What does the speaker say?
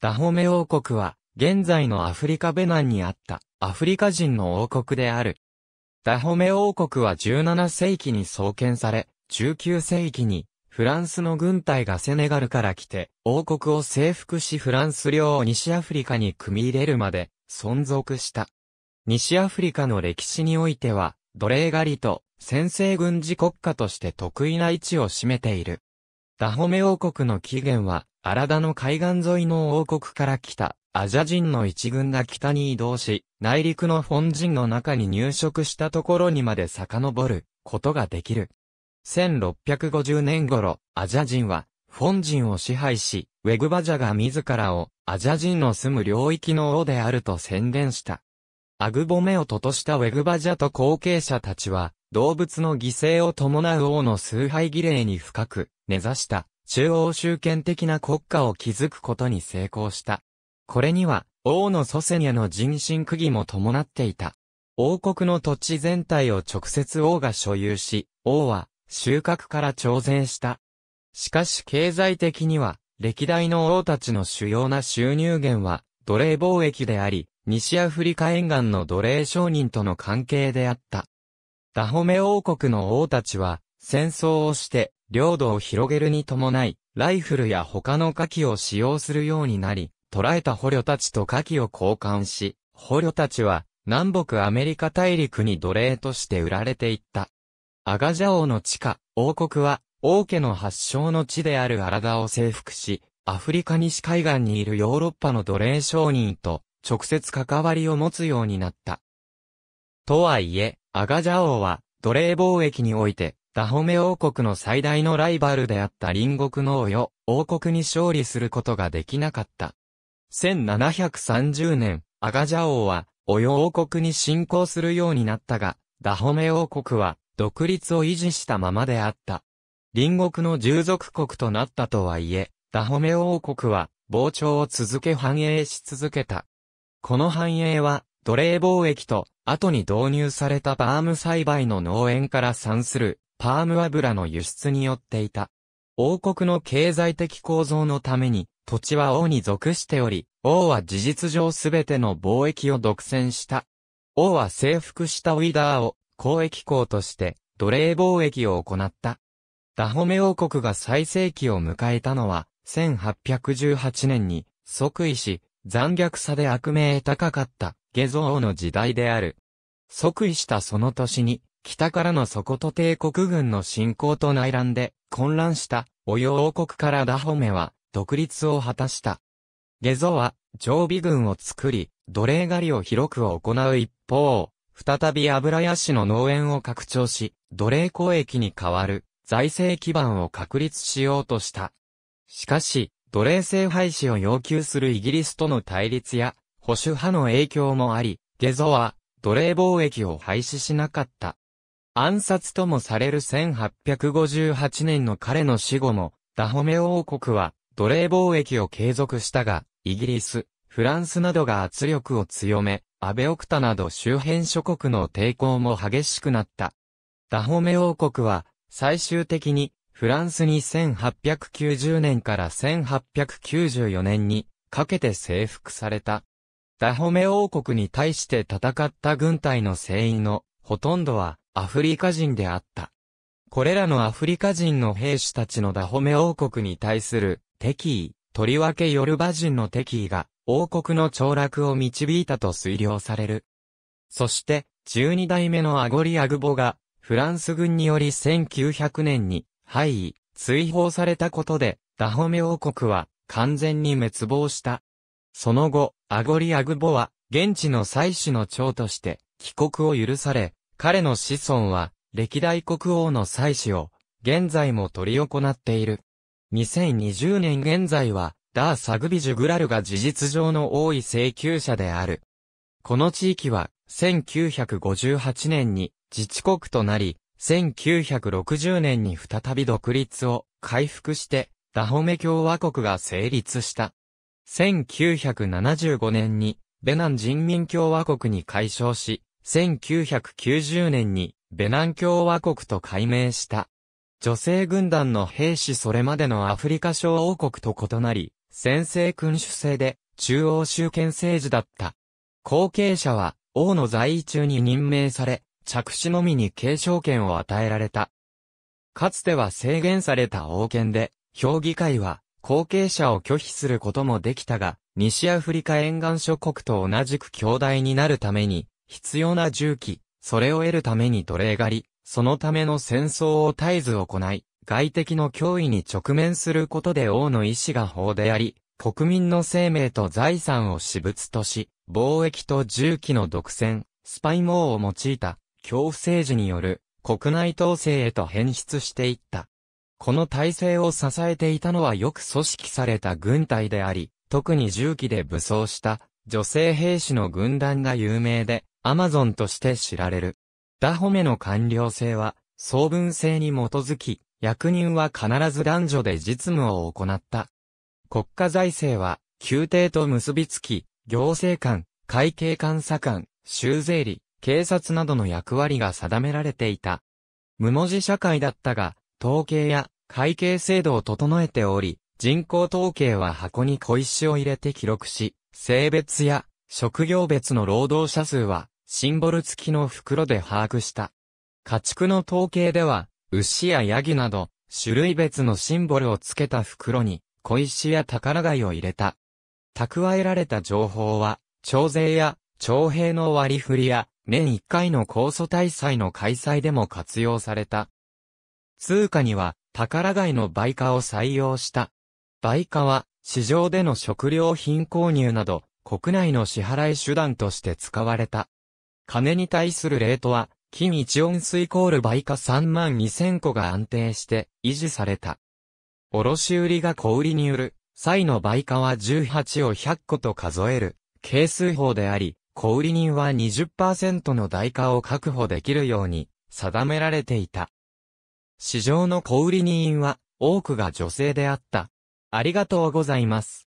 ダホメ王国は、現在のアフリカベナンにあったアフリカ人の王国である。ダホメ王国は17世紀に創建され、19世紀にフランスの軍隊がセネガルから来て、王国を征服しフランス領を西アフリカに組み入れるまで存続した。西アフリカの歴史においては、奴隷狩りと先制軍事国家として得意な位置を占めている。ダホメ王国の起源は、ラダの海岸沿いの王国から来たアジャ人の一軍が北に移動し、内陸の本陣の中に入植したところにまで遡ることができる。1650年頃、アジャ人は、本陣を支配し、ウェグバジャが自らを、アジャ人の住む領域の王であると宣伝した。アグボメをととしたウェグバジャと後継者たちは、動物の犠牲を伴う王の崇拝儀礼に深く、根ざした、中央集権的な国家を築くことに成功した。これには、王の祖先への人身区議も伴っていた。王国の土地全体を直接王が所有し、王は収穫から挑戦した。しかし経済的には、歴代の王たちの主要な収入源は、奴隷貿易であり、西アフリカ沿岸の奴隷商人との関係であった。ダホメ王国の王たちは、戦争をして、領土を広げるに伴い、ライフルや他の火器を使用するようになり、捕らえた捕虜たちと火器を交換し、捕虜たちは南北アメリカ大陸に奴隷として売られていった。アガジャ王の地下、王国は王家の発祥の地であるアラダを征服し、アフリカ西海岸にいるヨーロッパの奴隷商人と直接関わりを持つようになった。とはいえ、アガジャ王は奴隷貿易においてダホメ王国の最大のライバルであった隣国の王よ、王国に勝利することができなかった。1730年、アガジャ王は、オヨ王国に侵攻するようになったが、ダホメ王国は、独立を維持したままであった。隣国の従属国となったとはいえ、ダホメ王国は、膨張を続け繁栄し続けた。この繁栄は、奴隷貿易と、後に導入されたバーム栽培の農園から算する、パーム油の輸出によっていた。王国の経済的構造のために、土地は王に属しており、王は事実上すべての貿易を独占した。王は征服したウィダーを交易港として奴隷貿易を行った。ダホメ王国が最盛期を迎えたのは1818年に即位し残虐さで悪名高かった下蔵王の時代である。即位したその年に北からの底と帝国軍の侵攻と内乱で混乱したおヨ王国からダホメは独立を果たした。ゲゾは常備軍を作り、奴隷狩りを広く行う一方、再び油屋市の農園を拡張し、奴隷交易に代わる財政基盤を確立しようとした。しかし、奴隷制廃止を要求するイギリスとの対立や、保守派の影響もあり、ゲゾは奴隷貿易を廃止しなかった。暗殺ともされる1858年の彼の死後も、ダホメ王国は奴隷貿易を継続したが、イギリス、フランスなどが圧力を強め、アベオクタなど周辺諸国の抵抗も激しくなった。ダホメ王国は、最終的に、フランスに1890年から1894年に、かけて征服された。ダホメ王国に対して戦った軍隊の船員の、ほとんどは、アフリカ人であった。これらのアフリカ人の兵士たちのダホメ王国に対する敵意、とりわけヨルバ人の敵意が王国の凋落を導いたと推量される。そして、12代目のアゴリ・アグボが、フランス軍により1900年に敗位、追放されたことで、ダホメ王国は完全に滅亡した。その後、アゴリ・アグボは、現地の祭祀の長として、帰国を許され、彼の子孫は、歴代国王の祭祀を、現在も取り行っている。2020年現在は、ダー・サグビジュ・グラルが事実上の多い請求者である。この地域は、1958年に自治国となり、1960年に再び独立を回復して、ダホメ共和国が成立した。1975年に、ベナン人民共和国に解消し、1990年にベナン共和国と改名した。女性軍団の兵士それまでのアフリカ小王国と異なり、先制君主制で中央集権政治だった。後継者は王の在位中に任命され、着手のみに継承権を与えられた。かつては制限された王権で、評議会は後継者を拒否することもできたが、西アフリカ沿岸諸国と同じく兄弟になるために、必要な銃器、それを得るために奴隷狩り、そのための戦争を絶えず行い、外敵の脅威に直面することで王の意志が法であり、国民の生命と財産を私物とし、貿易と銃器の独占、スパイ網を用いた、恐怖政治による国内統制へと変質していった。この体制を支えていたのはよく組織された軍隊であり、特に銃器で武装した女性兵士の軍団が有名で、アマゾンとして知られる。ダホメの官僚制は、総文制に基づき、役人は必ず男女で実務を行った。国家財政は、宮廷と結びつき、行政官、会計監査官、修税理、警察などの役割が定められていた。無文字社会だったが、統計や会計制度を整えており、人口統計は箱に小石を入れて記録し、性別や職業別の労働者数はシンボル付きの袋で把握した。家畜の統計では、牛やヤギなど、種類別のシンボルを付けた袋に、小石や宝貝を入れた。蓄えられた情報は、徴税や、徴兵の割り振りや、年1回の高素大祭の開催でも活用された。通貨には、宝貝の売価を採用した。売価は、市場での食料品購入など、国内の支払い手段として使われた。金に対するレートは、金1オンスイコール倍価3万2000個が安定して維持された。卸売が小売による際の倍価は18を100個と数える係数法であり、小売人は20%の代価を確保できるように定められていた。市場の小売人は多くが女性であった。ありがとうございます。